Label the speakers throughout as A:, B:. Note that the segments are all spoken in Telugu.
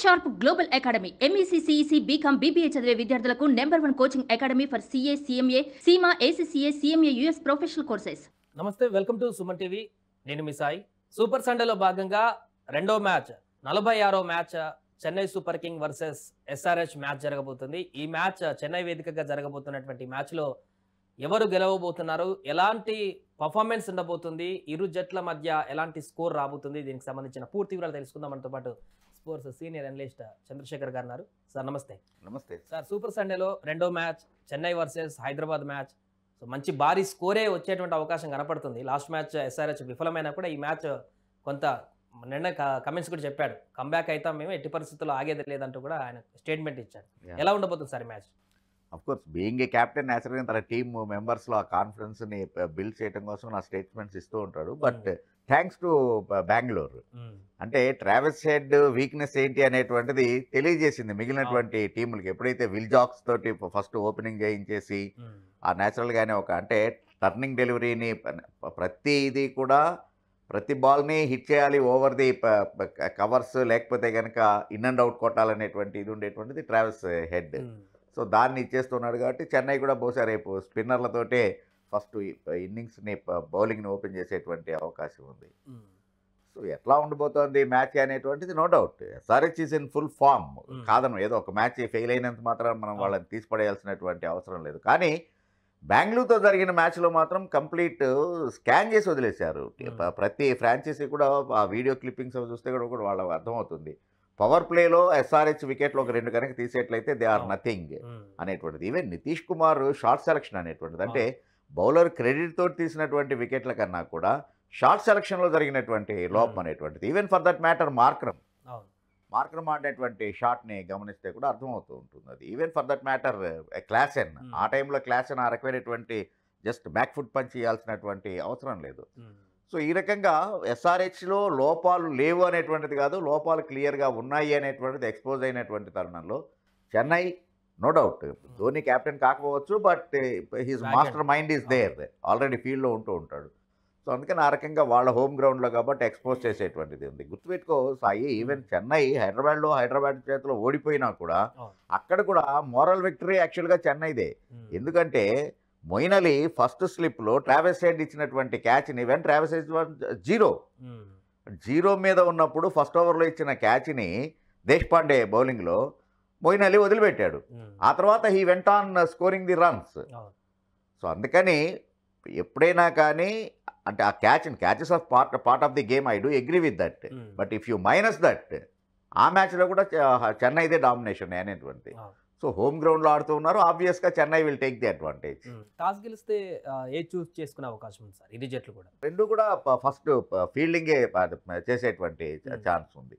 A: Sharp global academy MEC CEC BCom BBA చదివే విద్యార్థులకు number one coaching academy for CA CMA CIMA ACCA CMA US professional courses నమస్తే వెల్కమ్ టు సుమన్ టీవీ నేను మీ సాయి సూపర్ సండేలో భాగంగా రెండో మ్యాచ్ నలభై ఆరో match Chennai super king versus SRH match జరగబోతుంది ఈ మ్యాచ్ చెన్నై వేదికగా జరగబోతున్నటువంటి మ్యాచ్లో ఎవరు గెలవబోతున్నారు ఎలాంటి పర్ఫార్మెన్స్ ఉండబోతుంది ఇరు జట్ల మధ్య ఎలాంటి స్కోర్ రాబోతుంది దీనికి సంబంధించిన పూర్తి వివరాలు తెలుసుకుందాం మనతో పాటు స్పోర్ట్స్ సీనియర్ అనలిస్ట్ చంద్రశేఖర్ గారు ఉన్నారు సార్ నమస్తే నమస్తే సార్ సూపర్ సండేలో రెండో match Chennai versus Hyderabad match so మంచి భారీ స్కోరే వచ్చేటువంటి అవకాశం కనపడుతుంది లాస్ట్ మ్యాచ్ ఎస్ఆర్హెచ్ విఫలమైనా కూడా ఈ మ్యాచ్ కొంత నిన్న కమెంట్స్ కూడా చెప్పాడు కంబ్యాక్ అయితే మేము ఎట్టి పరిస్థితుల్లో ఆగేది లేదంటూ కూడా ఆయన స్టేట్మెంట్ ఇచ్చాడు ఎలా ఉండబోతుంది sir match
B: of course being a captain నేచురల్గా తన టీమ్ మెంబర్స్లో ఆ కాన్ఫిడెన్స్ని బిల్డ్ చేయడం కోసం నా స్టేట్మెంట్స్ ఇస్తూ ఉంటాడు బట్ థ్యాంక్స్ టు బెంగళూరు అంటే ట్రావెల్స్ హెడ్ వీక్నెస్ ఏంటి అనేటువంటిది తెలియజేసింది మిగిలినటువంటి టీములకి ఎప్పుడైతే విల్జాక్స్ తోటి ఫస్ట్ ఓపెనింగ్ చేయించేసి ఆ న్యాచురల్గానే ఒక అంటే టర్నింగ్ డెలివరీని ప్రతి ఇది కూడా ప్రతి బాల్ని హిట్ చేయాలి ఓవర్ ది కవర్స్ లేకపోతే కనుక ఇన్ అండ్ అవుట్ కొట్టాలనేటువంటి ఇది ఉండేటువంటిది ట్రావెల్స్ హెడ్ సో దాన్ని ఇచ్చేస్తున్నాడు కాబట్టి చెన్నై కూడా బహుశా రేపు స్పిన్నర్లతోటే ఫస్ట్ ఇన్నింగ్స్ని బౌలింగ్ని ఓపెన్ చేసేటువంటి అవకాశం ఉంది సో ఎట్లా ఉండిపోతుంది మ్యాచ్ అనేటువంటిది no doubt SRH is in full form కాదను ఏదో ఒక మ్యాచ్ ఫెయిల్ అయినంత మాత్రం మనం వాళ్ళని తీసిపడేయాల్సినటువంటి అవసరం లేదు కానీ బెంగళూరుతో జరిగిన మ్యాచ్లో మాత్రం కంప్లీట్ స్కాన్ చేసి వదిలేశారు ప్రతి ఫ్రాంచైజీ కూడా ఆ వీడియో క్లిప్పింగ్స్ చూస్తే కూడా వాళ్ళకి అర్థమవుతుంది పవర్ ప్లేలో ఎస్ఆర్హెచ్ వికెట్లు ఒక రెండు కనుక తీసేట్లయితే దే ఆర్ నథింగ్ అనేటువంటిది even Nitish Kumar short selection అనేటువంటిది అంటే బౌలర్ క్రెడిట్ తోటి తీసినటువంటి వికెట్ల కన్నా కూడా షార్ట్ సెలక్షన్లో జరిగినటువంటి లోపం అనేటువంటిది even for that matter Markram Markram ఆడినటువంటి షాట్ని గమనిస్తే కూడా అర్థమవుతూ ఉంటుంది అది even for that matter Klaasen ఆ టైంలో క్లాసెన్ ఆ రకమైనటువంటి జస్ట్ బ్యాక్ ఫుట్ పంచ్ చేయాల్సినటువంటి అవసరం లేదు సో ఈ రకంగా ఎస్ఆర్హెచ్లో లోపాలు లేవు అనేటువంటిది కాదు లోపాలు క్లియర్గా ఉన్నాయి అనేటువంటిది ఎక్స్పోజ్ అయినటువంటి తరుణంలో Chennai no doubt Dhoni captain కాకపోవచ్చు but his mastermind is there already ఫీల్డ్లో ఉంటూ ఉంటాడు సో అందుకని ఆ రకంగా వాళ్ళ హోమ్ గ్రౌండ్లో కాబట్టి ఎక్స్పోజ్ చేసేటువంటిది ఉంది గుర్తుపెట్టుకో సాయి ఈవెన్ చెన్నై హైదరాబాద్లో హైదరాబాద్ చేతిలో ఓడిపోయినా కూడా అక్కడ కూడా మోరల్ విక్టరీ యాక్చువల్గా చెన్నైదే ఎందుకంటే మొయిన్ అలీ ఫస్ట్ స్లిప్లో ట్రావెల్స్ హెడ్ ఇచ్చినటువంటి క్యాచ్ని when Travis Head zero zero మీద ఉన్నప్పుడు ఫస్ట్ ఓవర్లో ఇచ్చిన క్యాచ్ని దేశ్పాండే బౌలింగ్లో మొయిన్ అలీ వదిలిపెట్టాడు ఆ తర్వాత he went on scoring the runs so అందుకని ఎప్పుడైనా కానీ అంటే ఆ catch catches of part part of the game I do agree with that but if you minus that ఆ మ్యాచ్లో కూడా చెన్నైదే డామినేషన్ అనేటువంటి సో హోమ్ గ్రౌండ్లో ఆడుతూ ఉన్నారు ఆబ్వియస్గా Chennai will take the advantage
A: toss గెలిస్తే ఏ చూస్ చేసుకునే అవకాశం ఉంది సార్ ఇది జట్లు కూడా
B: రెండు కూడా ఫస్ట్ ఫీల్డింగే చేసేటువంటి ఛాన్స్ ఉంది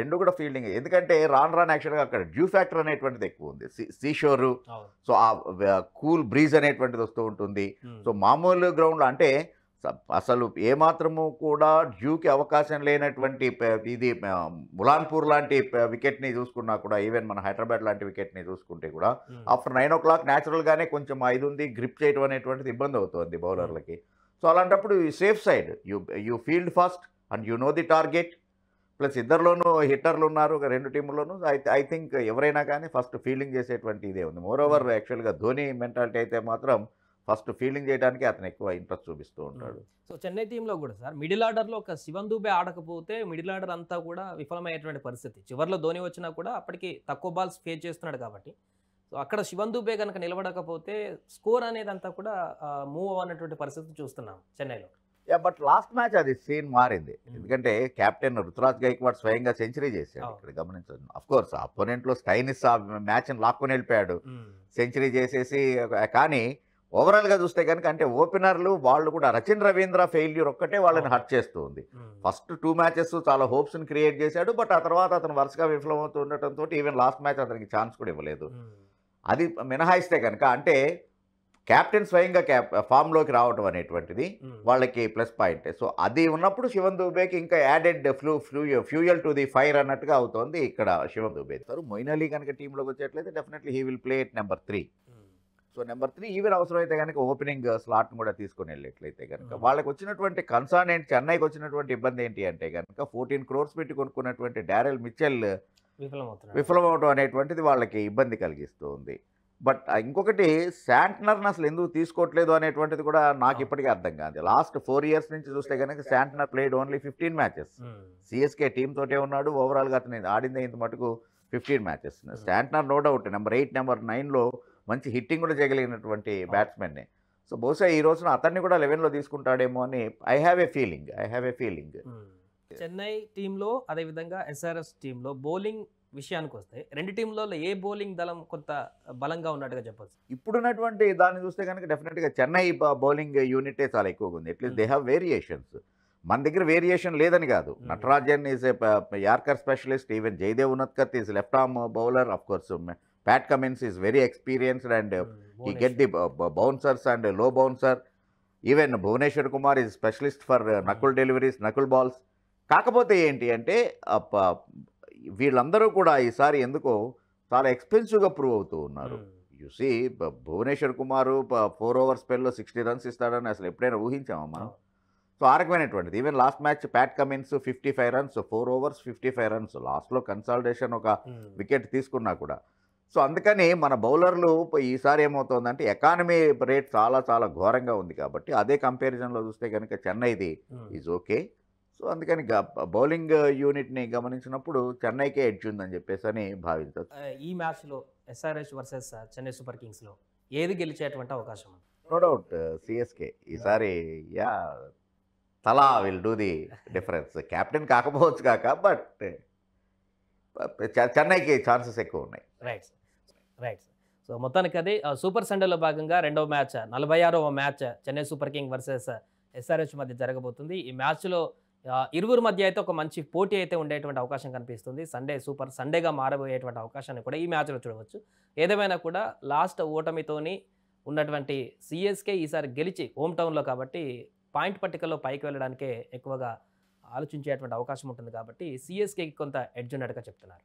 B: రెండు కూడా ఫీల్డింగ్ ఎందుకంటే రాన్ రాన్ యాక్చువల్గా అక్కడ డ్యూ ఫ్యాక్టర్ అనేటువంటిది ఎక్కువ ఉంది సీషోర్ సో ఆ కూల్ బ్రీజ్ అనేటువంటిది వస్తూ ఉంటుంది సో మామూలు గ్రౌండ్లో అంటే అసలు ఏమాత్రము కూడా డ్యూకి అవకాశం లేనటువంటి ఇది ములాన్పూర్ లాంటి వికెట్ని చూసుకున్నా కూడా ఈవెన్ మన హైదరాబాద్ లాంటి వికెట్ని చూసుకుంటే కూడా ఆఫ్టర్ నైన్ ఓ క్లాక్ న్యాచురల్గానే కొంచెం ఐదు ఉంది గ్రిప్ చేయడం అనేటువంటిది ఇబ్బంది అవుతుంది బౌలర్లకి సో అలాంటప్పుడు safe side you you field fast and you know the target plus ఇద్దరిలోనూ హిట్టర్లు ఉన్నారు రెండు టీముల్లోనూ ఐ ఐ థింక్ ఎవరైనా కానీ ఫస్ట్ ఫీల్డింగ్ చేసేటువంటి ఇదే ఉంది మోర్ ఓవర్ యాక్చువల్గా ధోని మెంటాలిటీ అయితే మాత్రం ఫస్ట్ ఫీల్డింగ్ చేయడానికి అతను ఎక్కువ ఇంట్రెస్ట్ చూపిస్తూ ఉంటాడు
A: సో చెన్నై టీంలో కూడా సార్ మిడిల్ ఆర్డర్లో ఒక శివన్ దూబే ఆడకపోతే మిడిల్ ఆర్డర్ అంతా కూడా విఫలమయ్యేటువంటి పరిస్థితి చివరిలో ధోని వచ్చినా కూడా అప్పటికి తక్కువ బాల్స్ ఫేస్ చేస్తున్నాడు కాబట్టి సో అక్కడ శివన్ దూబే కనుక నిలబడకపోతే స్కోర్ అనేది అంతా కూడా మూవ్ అవ్వనటువంటి పరిస్థితి చూస్తున్నాం చెన్నైలో
B: యా బట్ లాస్ట్ మ్యాచ్ అది సీన్ మారింది ఎందుకంటే క్యాప్టెన్ రుతురాజ్ గైక్వాడ్ స్వయంగా సెంచరీ చేశాడు ఇక్కడ గమనించండి అఫ్ కోర్స్ అపోనెంట్లో స్టైనిస్ ఆ మ్యాచ్ని లాక్కొని వెళ్ళిపోయాడు సెంచరీ చేసేసి కానీ ఓవరాల్గా చూస్తే కనుక అంటే ఓపెనర్లు వాళ్ళు కూడా రచిన్ రవీంద్ర ఫెయిల్యూర్ ఒక్కటే వాళ్ళని హర్ట్ చేస్తుంది ఫస్ట్ టూ మ్యాచెస్ చాలా హోప్స్ని క్రియేట్ చేశాడు బట్ ఆ తర్వాత అతను వరుసగా విఫలమవుతూ ఉండటంతో ఈవెన్ లాస్ట్ మ్యాచ్ అతనికి ఛాన్స్ కూడా ఇవ్వలేదు అది మినహాయిస్తే కనుక అంటే క్యాప్టెన్ స్వయంగా క్యాప్ ఫామ్లోకి రావడం అనేటువంటిది వాళ్ళకి ప్లస్ పాయింట్ సో అది ఉన్నప్పుడు శివన్ దుబేకి ఇంకా added flu flu fuel to the fire అన్నట్టుగా అవుతోంది ఇక్కడ శివన్ దుబే మొయిన్ అలీ కనుక టీంలోకి వచ్చేట్లయితే definitely he will play at number three so number three even అవసరమైతే కనుక ఓపెనింగ్ స్లాట్ను కూడా తీసుకొని వెళ్ళేట్లయితే కనుక వాళ్ళకి వచ్చినటువంటి కన్సర్న్ ఏంటి చెన్నైకి వచ్చినటువంటి ఇబ్బంది ఏంటి అంటే కనుక ఫోర్టీన్ క్రోర్స్ పెట్టి కొనుక్కున్నటువంటి డారెల్
A: విఫలమవుతుంది
B: విఫలమవటం అనేటువంటిది వాళ్ళకి ఇబ్బంది కలిగిస్తుంది బట్ ఇంకొకటి శాంట్నర్ని అసలు ఎందుకు తీసుకోవట్లేదు అనేటువంటిది కూడా నాకు ఇప్పటికీ అర్థం కాదు లాస్ట్ ఫోర్ ఇయర్స్ నుంచి చూస్తే కనుక Santner played only fifteen matches CSK team తోటే ఉన్నాడు ఓవరాల్గా అతను ఆడింది ఇంత మటుకు fifteen matches Santner no doubt number eight number నైన్లో మంచి హిట్టింగ్ కూడా చేయగలిగినటువంటి బ్యాట్స్మెన్ని సో బహుశా ఈ రోజున అతన్ని కూడా లెవెన్లో తీసుకుంటాడేమో అని I have a feeling I have a feeling
A: Chennai టీంలో అదేవిధంగా ఎస్ఆర్ఎస్ టీంలో బౌలింగ్ విషయానికి వస్తే రెండు టీంలలో ఏ బౌలింగ్ దళం కొంత బలంగా ఉన్నట్టుగా చెప్పచ్చు
B: ఇప్పుడున్నటువంటి దాన్ని చూస్తే కనుక డెఫినెట్గా చెన్నై బౌలింగ్ యూనిటే చాలా ఎక్కువగా ఉంది అట్లీస్ట్ దే హ్యావ్ వేరియేషన్స్ మన దగ్గర వేరియేషన్ లేదని కాదు Natarajan is a yorker specialist even Jaydev Unadkat is left arm bowler of course Pat Cummins is very experienced and he get the bouncers and low bouncer even Bhuvneshwar Kumar is specialist for knuckle deliveries knuckle balls కాకపోతే ఏంటి అంటే వీళ్ళందరూ కూడా ఈసారి ఎందుకో చాలా ఎక్స్పెన్సివ్గా ప్రూవ్ అవుతూ ఉన్నారు you see Bhuvneshwar Kumar four overs స్పెల్లో సిక్స్టీ రన్స్ ఇస్తాడని అసలు ఎప్పుడైనా ఊహించామా మనం సో ఆ even last match Pat Cummins fifty five runs four overs fifty five runs లాస్ట్లో కన్సాలిడేషన్ ఒక వికెట్ hmm. తీసుకున్నా కూడా సో అందుకని మన బౌలర్లు ఈసారి ఏమవుతుందంటే ఎకానమీ రేట్ చాలా చాలా ఘోరంగా ఉంది కాబట్టి అదే కంపారిజన్లో చూస్తే కనుక చెన్నైది ఈజ్ ఓకే సో అందుకని బౌలింగ్ యూనిట్ని గమనించినప్పుడు చెన్నైకే ఎడ్జ్ ఉందని చెప్పేసి అని భావించవచ్చు
A: ఈ మ్యాచ్లో ఎస్ఆర్ఎస్ వర్సెస్ చెన్నై సూపర్ కింగ్స్లో
B: ఏది గెలిచేటువంటి అవకాశం నో డౌట్ సిఎస్కే ఈసారి yeah Thala will do the difference captain కాకపోవచ్చు కాక బట్ చెన్నైకి ఛాన్సెస్ ఎక్కువ ఉన్నాయి
A: రైట్ రైట్ సో మొత్తానికి అది సూపర్ సండేలో భాగంగా రెండవ మ్యాచ్ నలభై ఆరవ match Chennai super king versus SRH మధ్య జరగబోతుంది ఈ మ్యాచ్లో ఇరువురు మధ్య అయితే ఒక మంచి పోటీ అయితే ఉండేటువంటి అవకాశం కనిపిస్తుంది సండే సూపర్ సండేగా మారబోయేటువంటి అవకాశాన్ని కూడా ఈ మ్యాచ్లో చూడవచ్చు ఏదేమైనా కూడా లాస్ట్ ఓటమితోని ఉన్నటువంటి సిఎస్కే ఈసారి గెలిచి హోమ్ టౌన్లో కాబట్టి పాయింట్ పట్టికలో పైకి వెళ్ళడానికే ఎక్కువగా ఆలోచించేటువంటి అవకాశం ఉంటుంది కాబట్టి సిఎస్కేకి కొంత ఎడ్జ్ ఉన్నట్టుగా చెప్తున్నారు